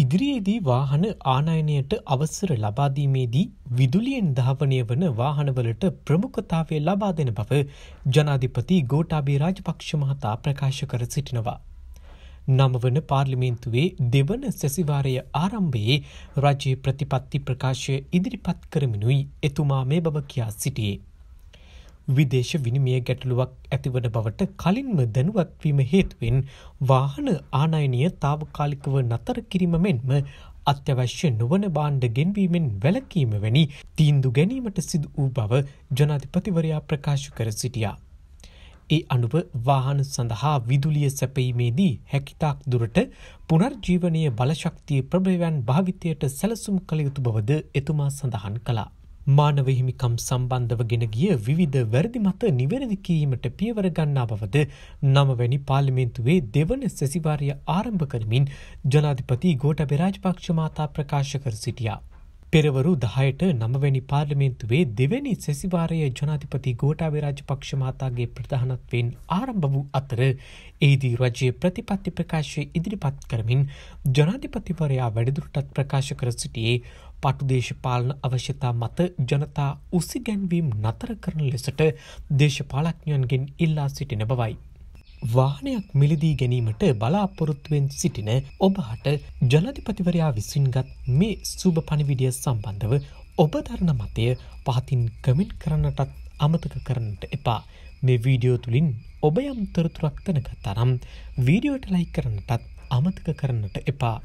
ඉදිරියේදී වාහන ආනයනයට අවසර ලබාදීමේදී විදුලියෙන් ධාවනය වන වාහනවලට ප්‍රමුඛතාවය ලබා දෙන බව ජනාධිපති ගෝටාබේ රාජපක්ෂ මහතා ප්‍රකාශ කර සිටිනවා. නමවන පාර්ලිමේන්තුවේ දෙවන සැසිවාරය ආරම්භයේ රජයේ ප්‍රතිපත්ති ප්‍රකාශය ඉදිරිපත් කරමිනුයි එතුමා මේ බව කියා සිටියේ. විදේශ විනිමය ගැටලුවක් ඇතිවන බවට කලින්ම දැනුවත්වීම හේතුවෙන් වාහන ආනයනය තාවකාලිකව නතර කිරීම මෙන්ම අත්‍යවශ්‍ය නොවන බාණ්ඩ ගෙන්වීමෙන් වැලකීම වැනි තීන්දු ගැනීමට සිදු වූ බව ජනාධිපතිවරයා ප්‍රකාශ කර සිටියා. ඒ අනුව වාහන සඳහා විදුලිය සැපීමේදී හැකිතාක් දුරට පුනර්ජීවනය බලශක්තිය ප්‍රභවයන් භාවිතයට සැලසුම් කළ යුතු බවද එතුමා සඳහන් කලා. මානව හිමිකම් සම්බන්ධව ගෙන ගිය විවිධ වැරදි මත නිවැරදි කිරීමට පියවර ගන්නා බවද නමවැනි පාර්ලිමේන්තුවේ දෙවන සැසිවාරය ආරම්භ කරමින් ජනාධිපති ගෝට බෙරාජ පක්ෂ මතා ප්‍රකාශ කර සිටියා. පෙරවරු දහයට නමවැනි පාර්ලිමේන්තුවේ දෙවැනි සැසිවාරය ජනාධිපති ගෝටාවේ රාජපක්ෂ මහතාගේ ප්‍රධානත්වෙන් ආරම්භ වූ අතර ඒදී රජය ප්‍රතිපත්ති ප්‍රකාශය ඉදිරිපත් කරමින් ජනාධිපතිවරයා වැඩදුරටත් ප්‍රකාශ කර සිටියේ පටුදේශපාලන අවශ්‍යතා මත ජනතා උසිගැන්වීම් නතර කරන ලෙසට දේශපාලඥයන්ගෙන් ඉල්ලා සිටින බවයි. වාහනයක් මිලදී ගැනීමට බලාපොරොත්තුවෙන් සිටින ඔබහට ජනධිපතිවරයා විසින් ගත් මේ සුභ පණිවිඩිය සම්බන්ධව ඔබ ධරණ මතය පහතින් කමෙන්ට් කරන්නටත් අමතක කරන්නට එපා මේ වීඩියෝ තුළින් ඔබ යම් තොරතුරක් තනක තරම් වීඩියෝට ලයි කරන්නටත් අමතක කරන්නට එපා.